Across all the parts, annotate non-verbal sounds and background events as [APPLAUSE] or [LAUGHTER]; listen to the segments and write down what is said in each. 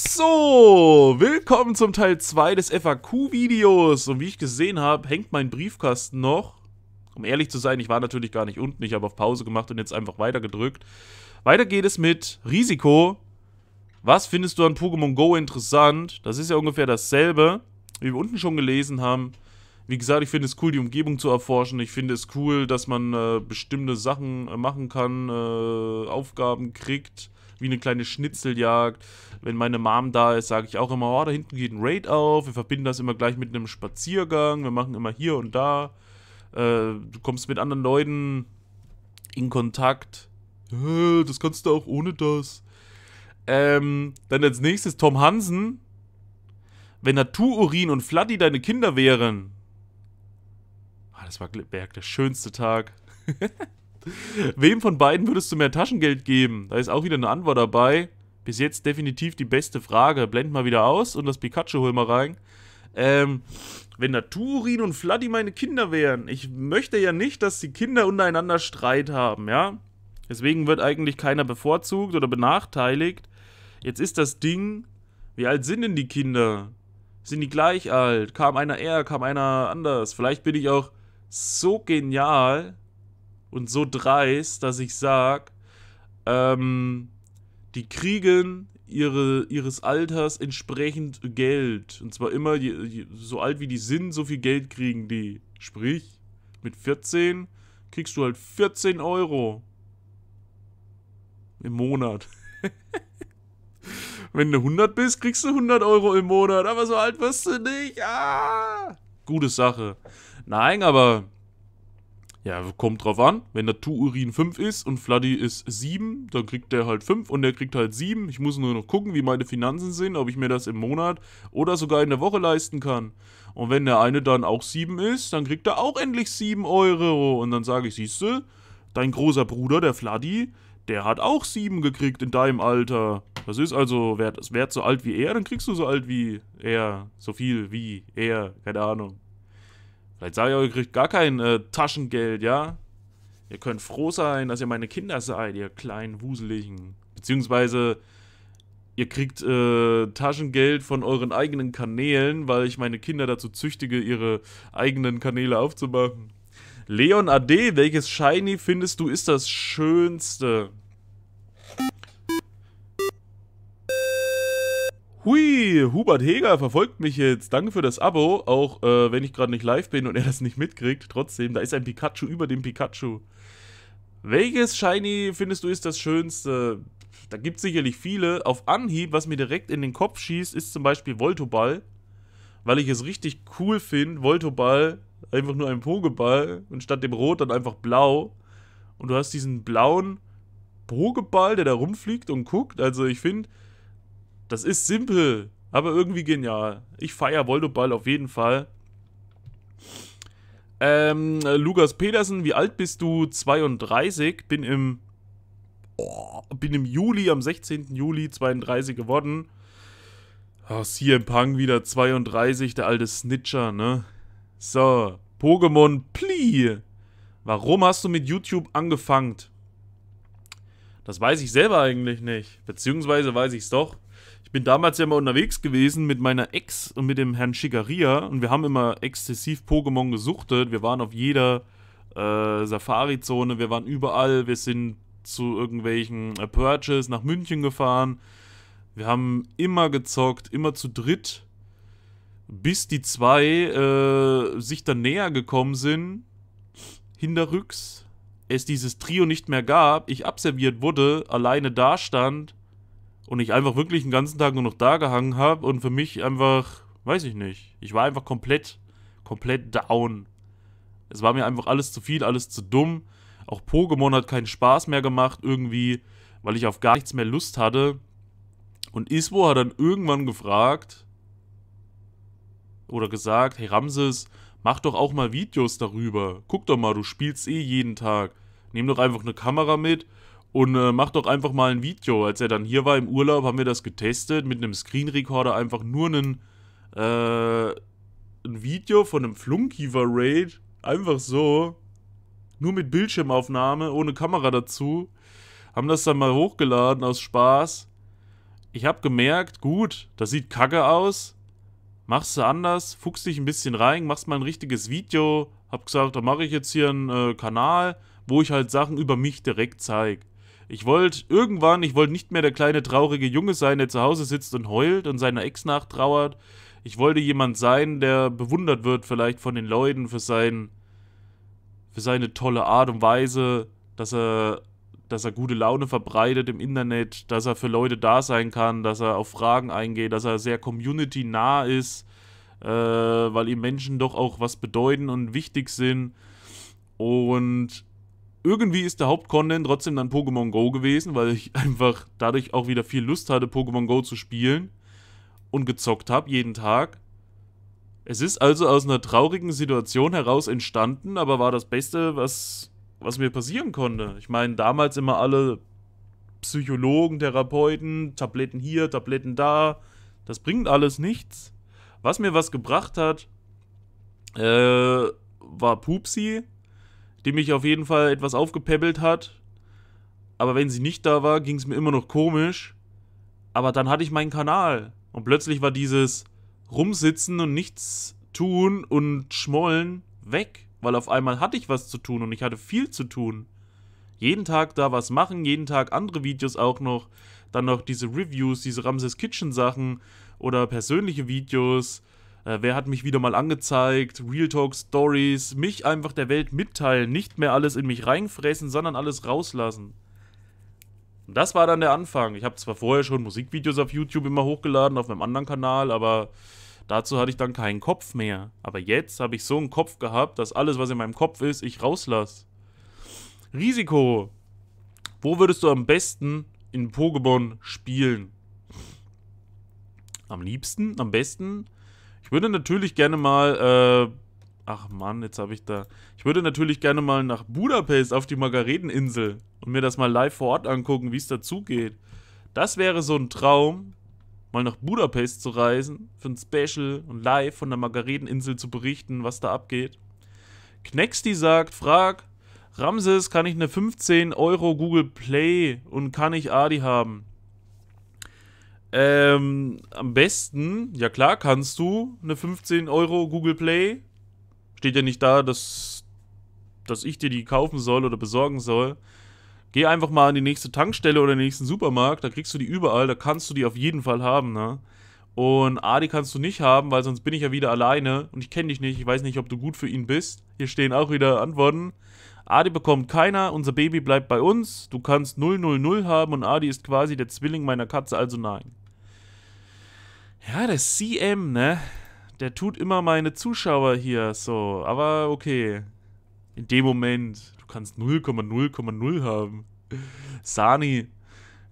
So, willkommen zum Teil 2 des FAQ-Videos. Und wie ich gesehen habe, hängt mein Briefkasten noch. Um ehrlich zu sein, ich war natürlich gar nicht unten. Ich habe auf Pause gemacht und jetzt einfach weitergedrückt. Weiter geht es mit Risiko. Was findest du an Pokémon Go interessant? Das ist ja ungefähr dasselbe, wie wir unten schon gelesen haben. Wie gesagt, ich finde es cool, die Umgebung zu erforschen. Ich finde es cool, dass man äh, bestimmte Sachen äh, machen kann, äh, Aufgaben kriegt wie eine kleine Schnitzeljagd. Wenn meine Mom da ist, sage ich auch immer, oh, da hinten geht ein Raid auf. Wir verbinden das immer gleich mit einem Spaziergang. Wir machen immer hier und da. Äh, du kommst mit anderen Leuten in Kontakt. Das kannst du auch ohne das. Ähm, dann als nächstes Tom Hansen. Wenn Natururin und Fladdy deine Kinder wären. Ah, das war Berg, der schönste Tag. [LAUGHS] Wem von beiden würdest du mehr Taschengeld geben? Da ist auch wieder eine Antwort dabei. Bis jetzt definitiv die beste Frage. Blend mal wieder aus und das Pikachu hol mal rein. Ähm, wenn Naturin und Fladdy meine Kinder wären, ich möchte ja nicht, dass die Kinder untereinander Streit haben, ja? Deswegen wird eigentlich keiner bevorzugt oder benachteiligt. Jetzt ist das Ding, wie alt sind denn die Kinder? Sind die gleich alt? Kam einer eher, kam einer anders? Vielleicht bin ich auch so genial, und so dreist, dass ich sag, ähm, die kriegen ihre, ihres Alters entsprechend Geld. Und zwar immer, so alt wie die sind, so viel Geld kriegen die. Sprich, mit 14 kriegst du halt 14 Euro im Monat. [LAUGHS] Wenn du 100 bist, kriegst du 100 Euro im Monat, aber so alt wirst du nicht. Ah! Gute Sache. Nein, aber ja, kommt drauf an. Wenn der Tu-Urin 5 ist und Fladdy ist 7, dann kriegt der halt 5 und der kriegt halt 7. Ich muss nur noch gucken, wie meine Finanzen sind, ob ich mir das im Monat oder sogar in der Woche leisten kann. Und wenn der eine dann auch 7 ist, dann kriegt er auch endlich 7 Euro. Und dann sage ich, siehst du, dein großer Bruder, der Fladdy, der hat auch 7 gekriegt in deinem Alter. Das ist also, wer, wert so alt wie er, dann kriegst du so alt wie er. So viel wie er, keine Ahnung. Vielleicht sage ich euch, ihr kriegt gar kein äh, Taschengeld, ja? Ihr könnt froh sein, dass ihr meine Kinder seid, ihr kleinen Wuseligen. Beziehungsweise, ihr kriegt äh, Taschengeld von euren eigenen Kanälen, weil ich meine Kinder dazu züchtige, ihre eigenen Kanäle aufzumachen. Leon AD, welches Shiny findest du ist das schönste? Hui, Hubert Heger verfolgt mich jetzt. Danke für das Abo, auch äh, wenn ich gerade nicht live bin und er das nicht mitkriegt. Trotzdem, da ist ein Pikachu über dem Pikachu. Welches Shiny findest du ist das Schönste? Da gibt es sicherlich viele. Auf Anhieb, was mir direkt in den Kopf schießt, ist zum Beispiel Voltoball. Weil ich es richtig cool finde, Voltoball, einfach nur ein Pokéball und statt dem Rot dann einfach blau. Und du hast diesen blauen Pokéball, der da rumfliegt und guckt. Also ich finde, das ist simpel, aber irgendwie genial. Ich feiere Voldoball auf jeden Fall. Ähm, Lukas Pedersen, wie alt bist du? 32. Bin im, oh, bin im Juli, am 16. Juli 32 geworden. Oh, CM Punk wieder 32, der alte Snitcher, ne? So, Pokémon Pli. Warum hast du mit YouTube angefangen? Das weiß ich selber eigentlich nicht. Beziehungsweise weiß ich es doch. Ich bin damals ja mal unterwegs gewesen mit meiner Ex und mit dem Herrn Shigaria und wir haben immer exzessiv Pokémon gesuchtet. Wir waren auf jeder äh, Safari-Zone, wir waren überall, wir sind zu irgendwelchen äh, Purchase nach München gefahren. Wir haben immer gezockt, immer zu dritt, bis die zwei äh, sich dann näher gekommen sind, hinterrücks, es dieses Trio nicht mehr gab, ich abserviert wurde, alleine da stand und ich einfach wirklich den ganzen Tag nur noch da gehangen habe und für mich einfach, weiß ich nicht, ich war einfach komplett, komplett down. Es war mir einfach alles zu viel, alles zu dumm. Auch Pokémon hat keinen Spaß mehr gemacht irgendwie, weil ich auf gar nichts mehr Lust hatte. Und Iswo hat dann irgendwann gefragt oder gesagt, hey Ramses, mach doch auch mal Videos darüber. Guck doch mal, du spielst eh jeden Tag. Nimm doch einfach eine Kamera mit und äh, mach doch einfach mal ein Video. Als er dann hier war im Urlaub, haben wir das getestet mit einem Screen Recorder, einfach nur einen, äh, ein Video von einem Flunkyver Raid, einfach so, nur mit Bildschirmaufnahme, ohne Kamera dazu, haben das dann mal hochgeladen aus Spaß. Ich habe gemerkt, gut, das sieht kacke aus, machst du anders, fuchst dich ein bisschen rein, machst mal ein richtiges Video, hab gesagt, da mache ich jetzt hier einen äh, Kanal, wo ich halt Sachen über mich direkt zeige. Ich wollte irgendwann, ich wollte nicht mehr der kleine traurige Junge sein, der zu Hause sitzt und heult und seiner Ex nachtrauert. Ich wollte jemand sein, der bewundert wird vielleicht von den Leuten für sein für seine tolle Art und Weise, dass er dass er gute Laune verbreitet im Internet, dass er für Leute da sein kann, dass er auf Fragen eingeht, dass er sehr community-nah ist, äh, weil ihm Menschen doch auch was bedeuten und wichtig sind. Und irgendwie ist der Hauptcontent trotzdem dann Pokémon Go gewesen, weil ich einfach dadurch auch wieder viel Lust hatte, Pokémon Go zu spielen und gezockt habe jeden Tag. Es ist also aus einer traurigen Situation heraus entstanden, aber war das Beste, was, was mir passieren konnte. Ich meine, damals immer alle Psychologen, Therapeuten, Tabletten hier, Tabletten da. Das bringt alles nichts. Was mir was gebracht hat, äh, war Pupsi, die mich auf jeden Fall etwas aufgepäppelt hat. Aber wenn sie nicht da war, ging es mir immer noch komisch. Aber dann hatte ich meinen Kanal. Und plötzlich war dieses Rumsitzen und nichts tun und schmollen weg. Weil auf einmal hatte ich was zu tun und ich hatte viel zu tun. Jeden Tag da was machen, jeden Tag andere Videos auch noch. Dann noch diese Reviews, diese Ramses Kitchen Sachen oder persönliche Videos äh, wer hat mich wieder mal angezeigt? Real Talk Stories. Mich einfach der Welt mitteilen. Nicht mehr alles in mich reinfressen, sondern alles rauslassen. Und das war dann der Anfang. Ich habe zwar vorher schon Musikvideos auf YouTube immer hochgeladen, auf meinem anderen Kanal, aber dazu hatte ich dann keinen Kopf mehr. Aber jetzt habe ich so einen Kopf gehabt, dass alles, was in meinem Kopf ist, ich rauslasse. Risiko. Wo würdest du am besten in Pokémon spielen? Am liebsten, am besten ich würde natürlich gerne mal, äh, ach Mann, jetzt habe ich da, ich würde natürlich gerne mal nach Budapest auf die Margareteninsel und mir das mal live vor Ort angucken, wie es dazugeht. Das wäre so ein Traum, mal nach Budapest zu reisen, für ein Special und live von der Margareteninsel zu berichten, was da abgeht. Knexti sagt, frag, Ramses, kann ich eine 15 Euro Google Play und kann ich Adi haben? Ähm, am besten, ja klar, kannst du eine 15 Euro Google Play. Steht ja nicht da, dass, dass ich dir die kaufen soll oder besorgen soll. Geh einfach mal an die nächste Tankstelle oder den nächsten Supermarkt, da kriegst du die überall, da kannst du die auf jeden Fall haben, ne? Und A, die kannst du nicht haben, weil sonst bin ich ja wieder alleine und ich kenne dich nicht, ich weiß nicht, ob du gut für ihn bist. Hier stehen auch wieder Antworten. Adi bekommt keiner, unser Baby bleibt bei uns, du kannst 000 haben und Adi ist quasi der Zwilling meiner Katze, also nein. Ja, der CM, ne? Der tut immer meine Zuschauer hier so. Aber okay. In dem Moment. Du kannst 0,0,0 haben. Sani,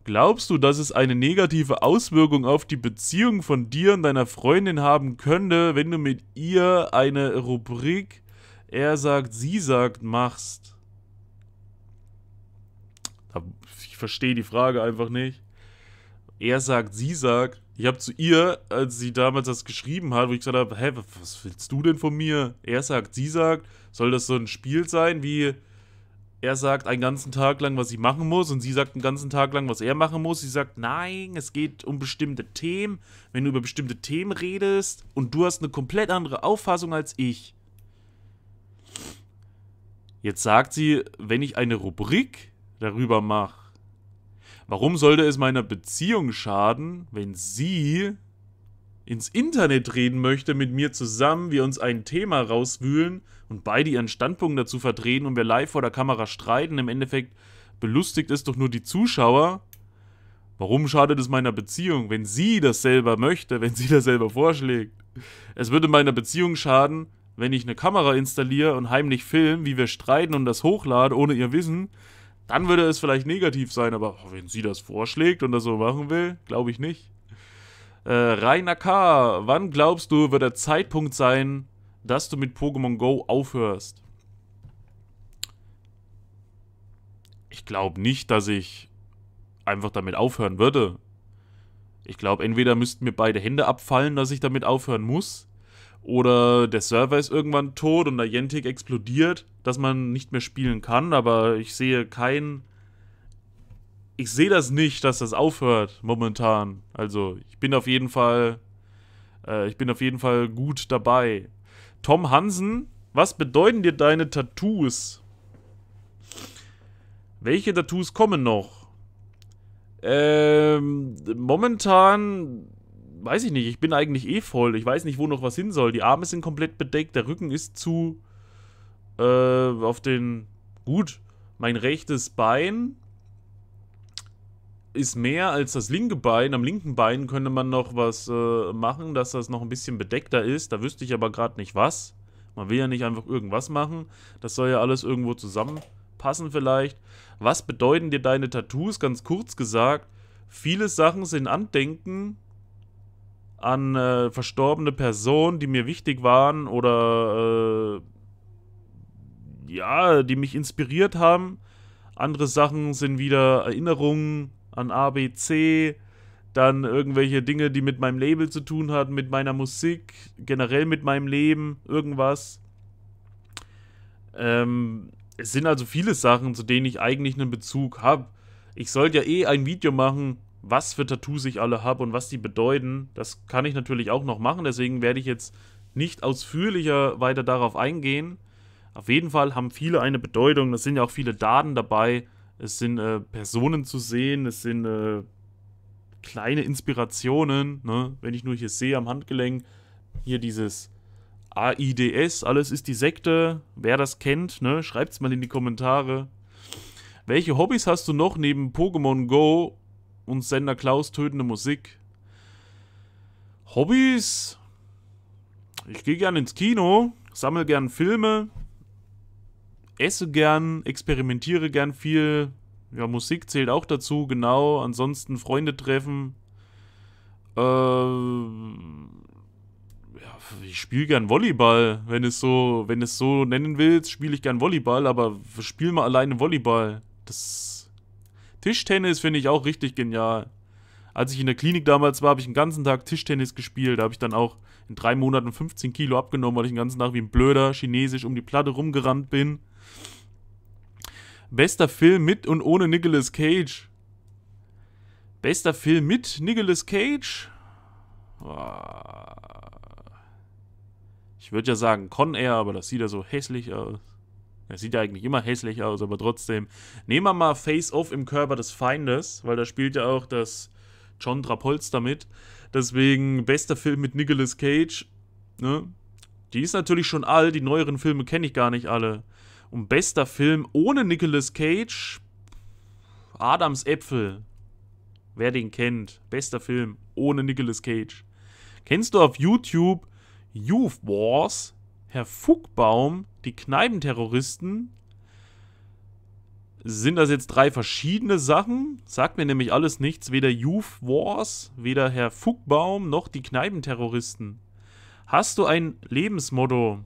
glaubst du, dass es eine negative Auswirkung auf die Beziehung von dir und deiner Freundin haben könnte, wenn du mit ihr eine Rubrik er sagt, sie sagt, machst? Ich verstehe die Frage einfach nicht. Er sagt, sie sagt. Ich habe zu ihr, als sie damals das geschrieben hat, wo ich gesagt habe, hä, was willst du denn von mir? Er sagt, sie sagt, soll das so ein Spiel sein, wie er sagt einen ganzen Tag lang, was sie machen muss und sie sagt einen ganzen Tag lang, was er machen muss. Sie sagt, nein, es geht um bestimmte Themen. Wenn du über bestimmte Themen redest und du hast eine komplett andere Auffassung als ich. Jetzt sagt sie, wenn ich eine Rubrik darüber mache, Warum sollte es meiner Beziehung schaden, wenn sie ins Internet reden möchte, mit mir zusammen, wir uns ein Thema rauswühlen und beide ihren Standpunkt dazu vertreten und wir live vor der Kamera streiten. Im Endeffekt belustigt es doch nur die Zuschauer. Warum schadet es meiner Beziehung, wenn sie das selber möchte, wenn sie das selber vorschlägt? Es würde meiner Beziehung schaden, wenn ich eine Kamera installiere und heimlich filme, wie wir streiten und das hochlade ohne ihr Wissen. Dann würde es vielleicht negativ sein, aber wenn sie das vorschlägt und das so machen will, glaube ich nicht. Äh, Rainer K., wann glaubst du, wird der Zeitpunkt sein, dass du mit Pokémon Go aufhörst? Ich glaube nicht, dass ich einfach damit aufhören würde. Ich glaube, entweder müssten mir beide Hände abfallen, dass ich damit aufhören muss, oder der Server ist irgendwann tot und der Niantic explodiert dass man nicht mehr spielen kann, aber ich sehe kein. Ich sehe das nicht, dass das aufhört momentan. Also ich bin auf jeden Fall, äh, ich bin auf jeden Fall gut dabei. Tom Hansen, was bedeuten dir deine Tattoos? Welche Tattoos kommen noch? Ähm, momentan weiß ich nicht. Ich bin eigentlich eh voll. Ich weiß nicht, wo noch was hin soll. Die Arme sind komplett bedeckt, der Rücken ist zu äh, auf den. Gut, mein rechtes Bein ist mehr als das linke Bein. Am linken Bein könnte man noch was äh, machen, dass das noch ein bisschen bedeckter ist. Da wüsste ich aber gerade nicht was. Man will ja nicht einfach irgendwas machen. Das soll ja alles irgendwo zusammenpassen vielleicht. Was bedeuten dir deine Tattoos? Ganz kurz gesagt, viele Sachen sind Andenken an äh, verstorbene Personen, die mir wichtig waren oder äh, ja, die mich inspiriert haben. Andere Sachen sind wieder Erinnerungen an ABC, dann irgendwelche Dinge, die mit meinem Label zu tun hatten, mit meiner Musik, generell mit meinem Leben, irgendwas. Ähm, es sind also viele Sachen, zu denen ich eigentlich einen Bezug habe. Ich sollte ja eh ein Video machen, was für Tattoos ich alle habe und was die bedeuten. Das kann ich natürlich auch noch machen, deswegen werde ich jetzt nicht ausführlicher weiter darauf eingehen. Auf jeden Fall haben viele eine Bedeutung. Es sind ja auch viele Daten dabei. Es sind äh, Personen zu sehen. Es sind äh, kleine Inspirationen. Ne? Wenn ich nur hier sehe am Handgelenk, hier dieses AIDS, alles ist die Sekte. Wer das kennt, ne? schreibt es mal in die Kommentare. Welche Hobbys hast du noch neben Pokémon Go und Sender Klaus tötende Musik? Hobbys? Ich gehe gerne ins Kino, sammle gerne Filme, esse gern, experimentiere gern viel. Ja, Musik zählt auch dazu, genau. Ansonsten Freunde treffen. Äh, ja, ich spiele gern Volleyball, wenn es so, wenn es so nennen willst, spiele ich gern Volleyball, aber spiel mal alleine Volleyball. Das Tischtennis finde ich auch richtig genial. Als ich in der Klinik damals war, habe ich den ganzen Tag Tischtennis gespielt. Da habe ich dann auch in drei Monaten 15 Kilo abgenommen, weil ich den ganzen Tag wie ein blöder Chinesisch um die Platte rumgerannt bin. Bester Film mit und ohne Nicolas Cage. Bester Film mit Nicolas Cage? Ich würde ja sagen Con Air, aber das sieht ja so hässlich aus. Er sieht ja eigentlich immer hässlich aus, aber trotzdem. Nehmen wir mal Face Off im Körper des Feindes, weil da spielt ja auch das John Trapolster damit. Deswegen bester Film mit Nicolas Cage. Ne? Die ist natürlich schon alt, die neueren Filme kenne ich gar nicht alle. Und bester Film ohne Nicolas Cage, Adams Äpfel. Wer den kennt, bester Film ohne Nicolas Cage. Kennst du auf YouTube Youth Wars, Herr Fugbaum, die Kneipenterroristen? Sind das jetzt drei verschiedene Sachen? Sagt mir nämlich alles nichts, weder Youth Wars, weder Herr Fugbaum noch die Kneipenterroristen. Hast du ein Lebensmotto?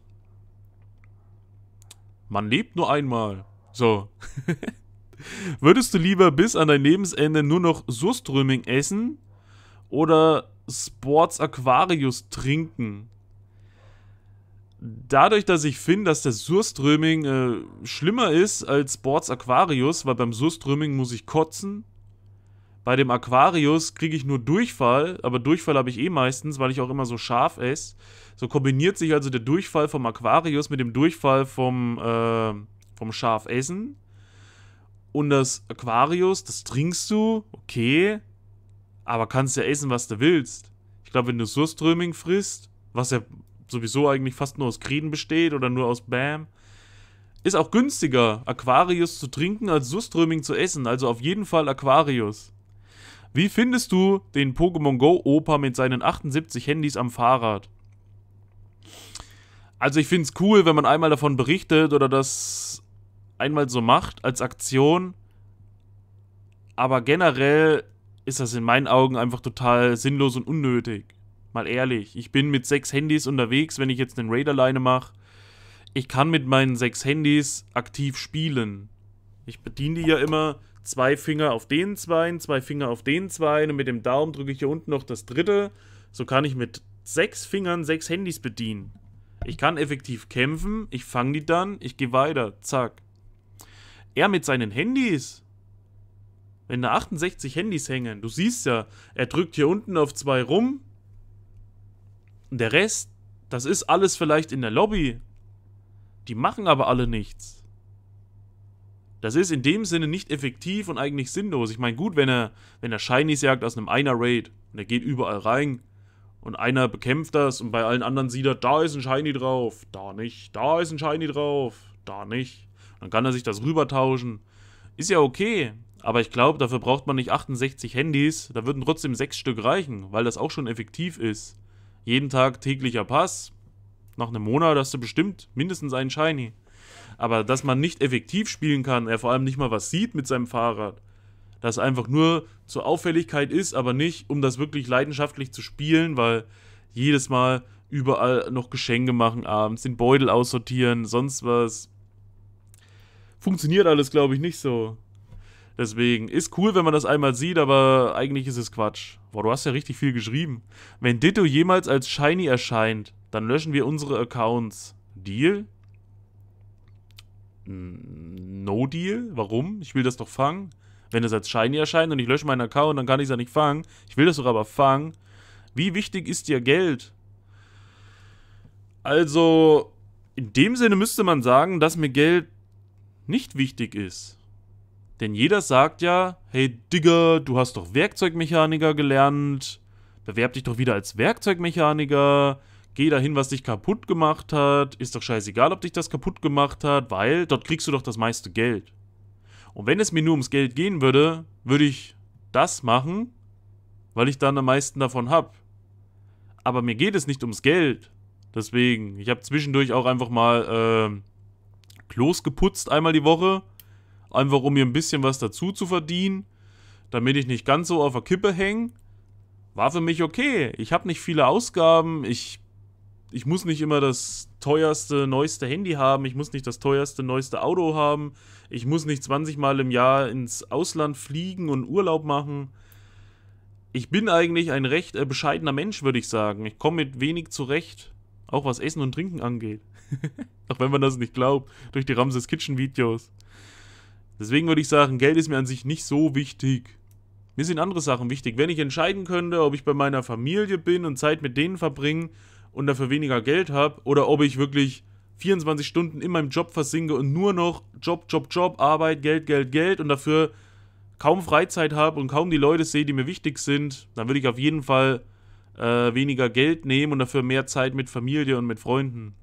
Man lebt nur einmal. So. [LAUGHS] Würdest du lieber bis an dein Lebensende nur noch Surströming essen oder Sports Aquarius trinken? Dadurch, dass ich finde, dass der Surströming äh, schlimmer ist als Sports Aquarius, weil beim Surströming muss ich kotzen bei dem Aquarius kriege ich nur Durchfall, aber Durchfall habe ich eh meistens, weil ich auch immer so scharf esse. So kombiniert sich also der Durchfall vom Aquarius mit dem Durchfall vom, äh, vom Scharfessen. Und das Aquarius, das trinkst du, okay, aber kannst ja essen, was du willst. Ich glaube, wenn du Surströming frisst, was ja sowieso eigentlich fast nur aus Kreden besteht oder nur aus Bam, ist auch günstiger, Aquarius zu trinken, als Surströming zu essen. Also auf jeden Fall Aquarius. Wie findest du den Pokémon Go Opa mit seinen 78 Handys am Fahrrad? Also ich finde es cool, wenn man einmal davon berichtet oder das einmal so macht als Aktion. Aber generell ist das in meinen Augen einfach total sinnlos und unnötig. Mal ehrlich, ich bin mit sechs Handys unterwegs, wenn ich jetzt einen Raid alleine mache. Ich kann mit meinen sechs Handys aktiv spielen. Ich bediene die ja immer zwei Finger auf den Zweien, zwei Finger auf den Zweien und mit dem Daumen drücke ich hier unten noch das dritte. So kann ich mit sechs Fingern sechs Handys bedienen. Ich kann effektiv kämpfen, ich fange die dann, ich gehe weiter, zack. Er mit seinen Handys. Wenn da 68 Handys hängen, du siehst ja, er drückt hier unten auf zwei rum. Und der Rest, das ist alles vielleicht in der Lobby. Die machen aber alle nichts. Das ist in dem Sinne nicht effektiv und eigentlich sinnlos. Ich meine, gut, wenn er, wenn er Shinies jagt aus einem Einer-Raid und er geht überall rein und einer bekämpft das und bei allen anderen sieht er, da ist ein Shiny drauf, da nicht, da ist ein Shiny drauf, da nicht. Dann kann er sich das rübertauschen. Ist ja okay, aber ich glaube, dafür braucht man nicht 68 Handys. Da würden trotzdem 6 Stück reichen, weil das auch schon effektiv ist. Jeden Tag täglicher Pass. Nach einem Monat hast du bestimmt mindestens einen Shiny. Aber dass man nicht effektiv spielen kann, er vor allem nicht mal was sieht mit seinem Fahrrad, das einfach nur zur Auffälligkeit ist, aber nicht, um das wirklich leidenschaftlich zu spielen, weil jedes Mal überall noch Geschenke machen abends, den Beutel aussortieren, sonst was. Funktioniert alles, glaube ich, nicht so. Deswegen ist cool, wenn man das einmal sieht, aber eigentlich ist es Quatsch. Boah, du hast ja richtig viel geschrieben. Wenn Ditto jemals als Shiny erscheint, dann löschen wir unsere Accounts. Deal? no deal. Warum? Ich will das doch fangen. Wenn es als Shiny erscheint und ich lösche meinen Account, dann kann ich es ja nicht fangen. Ich will das doch aber fangen. Wie wichtig ist dir Geld? Also, in dem Sinne müsste man sagen, dass mir Geld nicht wichtig ist. Denn jeder sagt ja, hey Digger, du hast doch Werkzeugmechaniker gelernt. Bewerb dich doch wieder als Werkzeugmechaniker geh dahin, was dich kaputt gemacht hat, ist doch scheißegal, ob dich das kaputt gemacht hat, weil dort kriegst du doch das meiste Geld. Und wenn es mir nur ums Geld gehen würde, würde ich das machen, weil ich dann am meisten davon habe. Aber mir geht es nicht ums Geld. Deswegen, ich habe zwischendurch auch einfach mal äh, Klos geputzt einmal die Woche. Einfach um mir ein bisschen was dazu zu verdienen, damit ich nicht ganz so auf der Kippe hänge. War für mich okay. Ich habe nicht viele Ausgaben. Ich ich muss nicht immer das teuerste, neueste Handy haben, ich muss nicht das teuerste, neueste Auto haben, ich muss nicht 20 Mal im Jahr ins Ausland fliegen und Urlaub machen. Ich bin eigentlich ein recht äh, bescheidener Mensch, würde ich sagen. Ich komme mit wenig zurecht, auch was Essen und Trinken angeht. [LAUGHS] auch wenn man das nicht glaubt, durch die Ramses Kitchen Videos. Deswegen würde ich sagen, Geld ist mir an sich nicht so wichtig. Mir sind andere Sachen wichtig. Wenn ich entscheiden könnte, ob ich bei meiner Familie bin und Zeit mit denen verbringe und dafür weniger Geld habe oder ob ich wirklich 24 Stunden in meinem Job versinke und nur noch Job, Job, Job, Arbeit, Geld, Geld, Geld und dafür kaum Freizeit habe und kaum die Leute sehe, die mir wichtig sind, dann würde ich auf jeden Fall äh, weniger Geld nehmen und dafür mehr Zeit mit Familie und mit Freunden.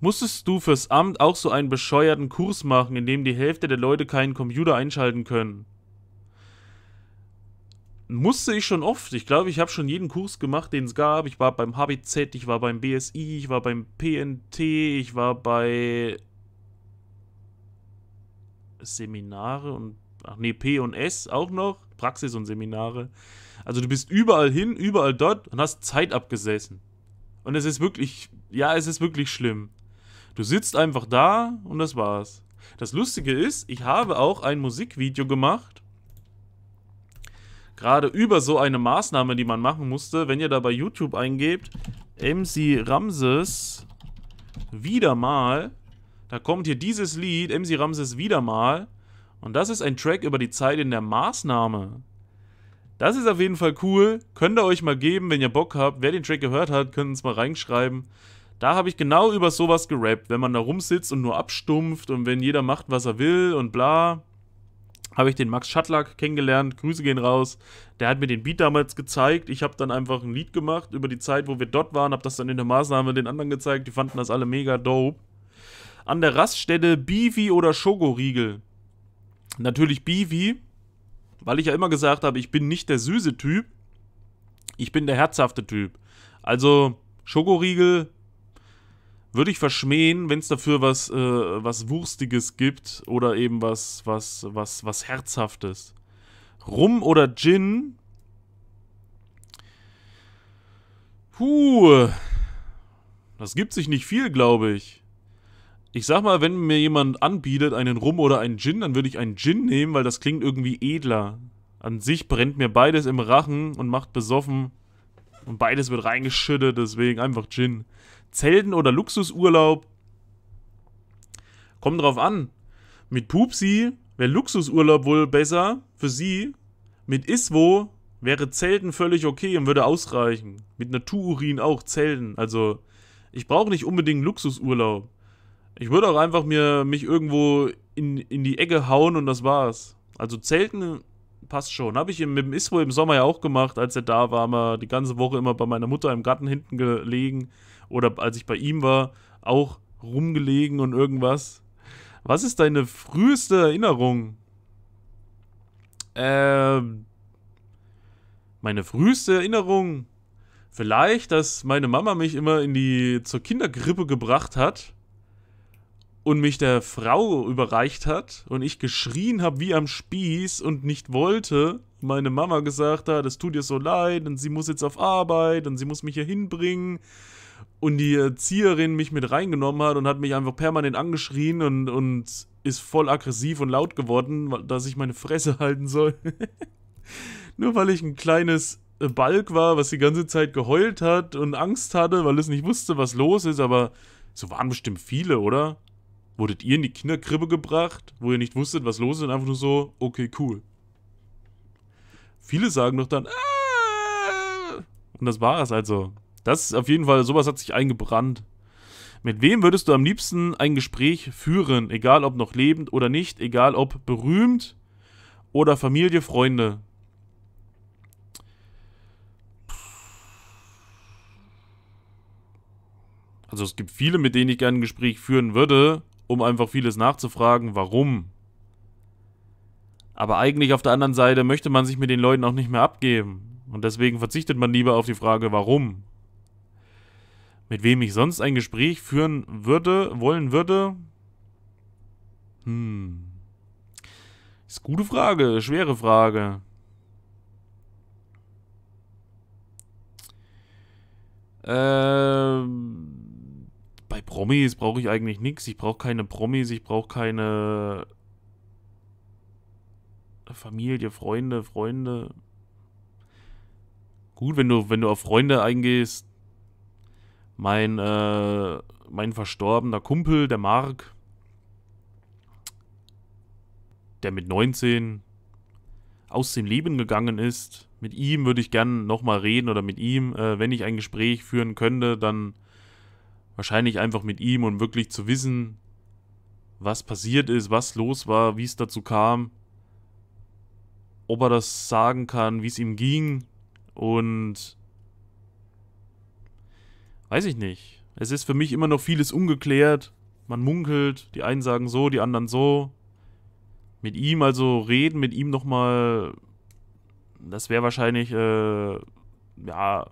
Musstest du fürs Amt auch so einen bescheuerten Kurs machen, in dem die Hälfte der Leute keinen Computer einschalten können? musste ich schon oft. Ich glaube, ich habe schon jeden Kurs gemacht, den es gab. Ich war beim HBZ, ich war beim BSI, ich war beim PNT, ich war bei Seminare und ach nee, P und S auch noch, Praxis und Seminare. Also du bist überall hin, überall dort und hast Zeit abgesessen. Und es ist wirklich, ja, es ist wirklich schlimm. Du sitzt einfach da und das war's. Das Lustige ist, ich habe auch ein Musikvideo gemacht gerade über so eine Maßnahme, die man machen musste, wenn ihr da bei YouTube eingebt, MC Ramses wieder mal, da kommt hier dieses Lied, MC Ramses wieder mal. Und das ist ein Track über die Zeit in der Maßnahme. Das ist auf jeden Fall cool. Könnt ihr euch mal geben, wenn ihr Bock habt. Wer den Track gehört hat, könnt uns mal reinschreiben. Da habe ich genau über sowas gerappt, wenn man da rumsitzt und nur abstumpft und wenn jeder macht, was er will und bla habe ich den Max Schattlack kennengelernt. Grüße gehen raus. Der hat mir den Beat damals gezeigt. Ich habe dann einfach ein Lied gemacht über die Zeit, wo wir dort waren, habe das dann in der Maßnahme den anderen gezeigt. Die fanden das alle mega dope. An der Raststätte Bivi oder Schokoriegel. Natürlich Bivi, weil ich ja immer gesagt habe, ich bin nicht der süße Typ, ich bin der herzhafte Typ. Also Schokoriegel würde ich verschmähen, wenn es dafür was, äh, was Wurstiges gibt oder eben was, was, was, was Herzhaftes. Rum oder Gin? Huh. Das gibt sich nicht viel, glaube ich. Ich sag mal, wenn mir jemand anbietet, einen Rum oder einen Gin, dann würde ich einen Gin nehmen, weil das klingt irgendwie edler. An sich brennt mir beides im Rachen und macht besoffen. Und beides wird reingeschüttet, deswegen einfach Gin. Zelten- oder Luxusurlaub. Kommt drauf an. Mit Pupsi wäre Luxusurlaub wohl besser für sie. Mit Iswo wäre Zelten völlig okay und würde ausreichen. Mit Natururin auch Zelten. Also, ich brauche nicht unbedingt Luxusurlaub. Ich würde auch einfach mir mich irgendwo in, in die Ecke hauen und das war's. Also Zelten passt schon. Habe ich mit dem Iswo im Sommer ja auch gemacht, als er da war, mal die ganze Woche immer bei meiner Mutter im Garten hinten gelegen oder als ich bei ihm war, auch rumgelegen und irgendwas. Was ist deine früheste Erinnerung? Ähm, meine früheste Erinnerung vielleicht, dass meine Mama mich immer in die zur Kindergrippe gebracht hat und mich der Frau überreicht hat und ich geschrien habe wie am Spieß und nicht wollte, meine Mama gesagt hat, es tut ihr so leid und sie muss jetzt auf Arbeit und sie muss mich hier hinbringen und die Erzieherin mich mit reingenommen hat und hat mich einfach permanent angeschrien und, und ist voll aggressiv und laut geworden, dass ich meine Fresse [LAUGHS] halten soll. [LAUGHS] Nur weil ich ein kleines äh, Balk war, was die ganze Zeit geheult hat und Angst hatte, weil es nicht wusste, was los ist, aber so waren bestimmt viele, oder? Wurdet ihr in die Kinderkrippe gebracht, wo ihr nicht wusstet, was los ist, und einfach nur so, okay, cool. Viele sagen doch dann, Aah! und das war es also. Das ist auf jeden Fall, sowas hat sich eingebrannt. Mit wem würdest du am liebsten ein Gespräch führen, egal ob noch lebend oder nicht, egal ob berühmt oder Familie, Freunde? Also es gibt viele, mit denen ich gerne ein Gespräch führen würde um einfach vieles nachzufragen, warum. Aber eigentlich auf der anderen Seite möchte man sich mit den Leuten auch nicht mehr abgeben. Und deswegen verzichtet man lieber auf die Frage, warum. Mit wem ich sonst ein Gespräch führen würde, wollen würde? Hm. Ist gute Frage, schwere Frage. Ähm Promis brauche ich eigentlich nichts. Ich brauche keine Promis, ich brauche keine Familie, Freunde, Freunde. Gut, wenn du, wenn du auf Freunde eingehst, mein, äh, mein verstorbener Kumpel, der Mark, der mit 19 aus dem Leben gegangen ist. Mit ihm würde ich gerne nochmal reden oder mit ihm, äh, wenn ich ein Gespräch führen könnte, dann Wahrscheinlich einfach mit ihm und wirklich zu wissen, was passiert ist, was los war, wie es dazu kam, ob er das sagen kann, wie es ihm ging und weiß ich nicht. Es ist für mich immer noch vieles ungeklärt. Man munkelt, die einen sagen so, die anderen so. Mit ihm also reden, mit ihm nochmal, das wäre wahrscheinlich, äh, ja,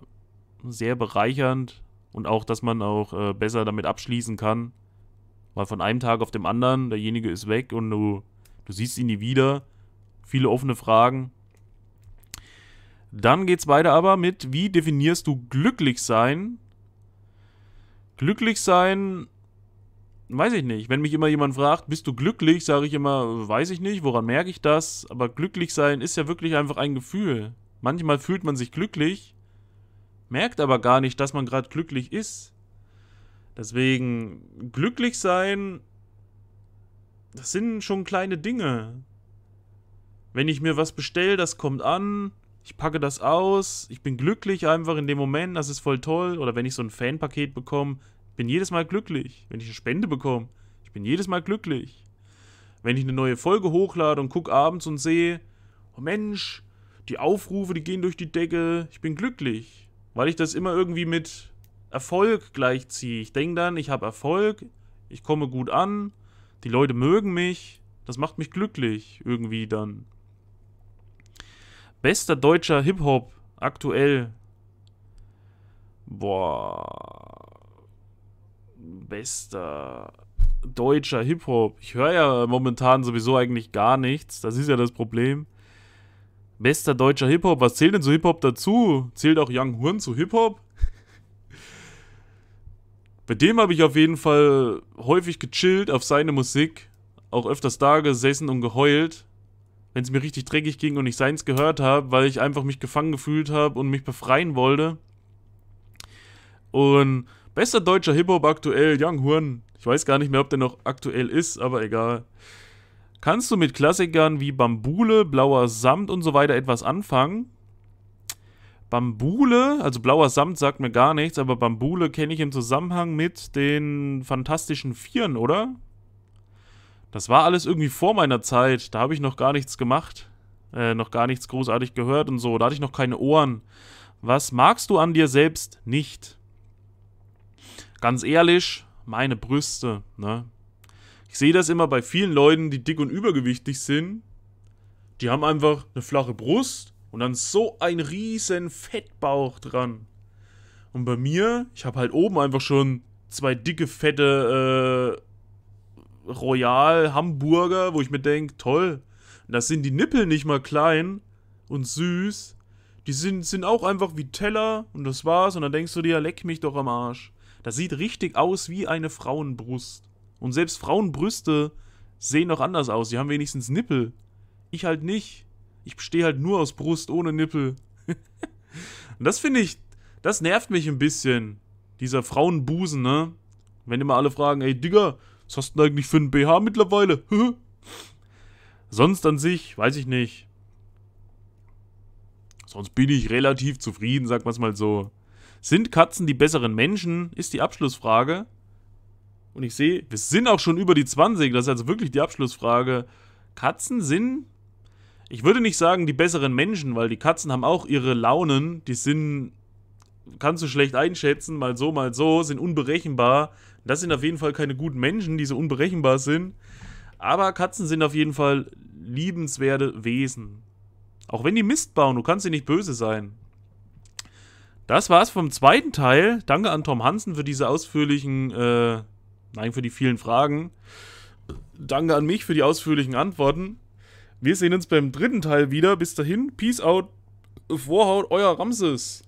sehr bereichernd und auch, dass man auch äh, besser damit abschließen kann. Weil von einem Tag auf dem anderen, derjenige ist weg und du, du siehst ihn nie wieder. Viele offene Fragen. Dann geht's weiter aber mit, wie definierst du glücklich sein? Glücklich sein, weiß ich nicht. Wenn mich immer jemand fragt, bist du glücklich, sage ich immer, weiß ich nicht, woran merke ich das? Aber glücklich sein ist ja wirklich einfach ein Gefühl. Manchmal fühlt man sich glücklich merkt aber gar nicht, dass man gerade glücklich ist. Deswegen, glücklich sein, das sind schon kleine Dinge. Wenn ich mir was bestelle, das kommt an, ich packe das aus, ich bin glücklich einfach in dem Moment, das ist voll toll. Oder wenn ich so ein Fanpaket bekomme, bin jedes Mal glücklich. Wenn ich eine Spende bekomme, ich bin jedes Mal glücklich. Wenn ich eine neue Folge hochlade und gucke abends und sehe, oh Mensch, die Aufrufe, die gehen durch die Decke, ich bin glücklich. Weil ich das immer irgendwie mit Erfolg gleichziehe. Ich denke dann, ich habe Erfolg, ich komme gut an, die Leute mögen mich, das macht mich glücklich irgendwie dann. Bester deutscher Hip-Hop aktuell. Boah. Bester deutscher Hip-Hop. Ich höre ja momentan sowieso eigentlich gar nichts. Das ist ja das Problem. Bester deutscher Hip-Hop. Was zählt denn zu Hip-Hop dazu? Zählt auch Young Horn zu Hip-Hop? [LAUGHS] Bei dem habe ich auf jeden Fall häufig gechillt auf seine Musik. Auch öfters da gesessen und geheult. Wenn es mir richtig dreckig ging und ich seins gehört habe, weil ich einfach mich gefangen gefühlt habe und mich befreien wollte. Und bester deutscher Hip-Hop aktuell, Young Horn. Ich weiß gar nicht mehr, ob der noch aktuell ist, aber egal. Kannst du mit Klassikern wie Bambule, blauer Samt und so weiter etwas anfangen? Bambule, also blauer Samt sagt mir gar nichts, aber Bambule kenne ich im Zusammenhang mit den Fantastischen Vieren, oder? Das war alles irgendwie vor meiner Zeit. Da habe ich noch gar nichts gemacht. Äh, noch gar nichts großartig gehört und so. Da hatte ich noch keine Ohren. Was magst du an dir selbst nicht? Ganz ehrlich, meine Brüste, ne? Ich sehe das immer bei vielen Leuten, die dick und übergewichtig sind. Die haben einfach eine flache Brust und dann so einen riesen Fettbauch dran. Und bei mir, ich habe halt oben einfach schon zwei dicke, fette äh, Royal Hamburger, wo ich mir denke, toll. Und da sind die Nippel nicht mal klein und süß. Die sind, sind auch einfach wie Teller und das war's. Und dann denkst du dir, leck mich doch am Arsch. Das sieht richtig aus wie eine Frauenbrust. Und selbst Frauenbrüste sehen doch anders aus. Die haben wenigstens Nippel. Ich halt nicht. Ich bestehe halt nur aus Brust ohne Nippel. Und [LAUGHS] das finde ich, das nervt mich ein bisschen. Dieser Frauenbusen, ne? Wenn immer alle fragen, ey Digga, was hast du denn eigentlich für ein BH mittlerweile? [LAUGHS] Sonst an sich, weiß ich nicht. Sonst bin ich relativ zufrieden, sagt man es mal so. Sind Katzen die besseren Menschen? Ist die Abschlussfrage. Und ich sehe, wir sind auch schon über die 20. Das ist also wirklich die Abschlussfrage. Katzen sind, ich würde nicht sagen, die besseren Menschen, weil die Katzen haben auch ihre Launen. Die sind, kannst du schlecht einschätzen, mal so, mal so, sind unberechenbar. Das sind auf jeden Fall keine guten Menschen, die so unberechenbar sind. Aber Katzen sind auf jeden Fall liebenswerte Wesen. Auch wenn die Mist bauen, du kannst sie nicht böse sein. Das war's vom zweiten Teil. Danke an Tom Hansen für diese ausführlichen äh, Nein, für die vielen Fragen. Danke an mich für die ausführlichen Antworten. Wir sehen uns beim dritten Teil wieder. Bis dahin, Peace out, Vorhaut, euer Ramses.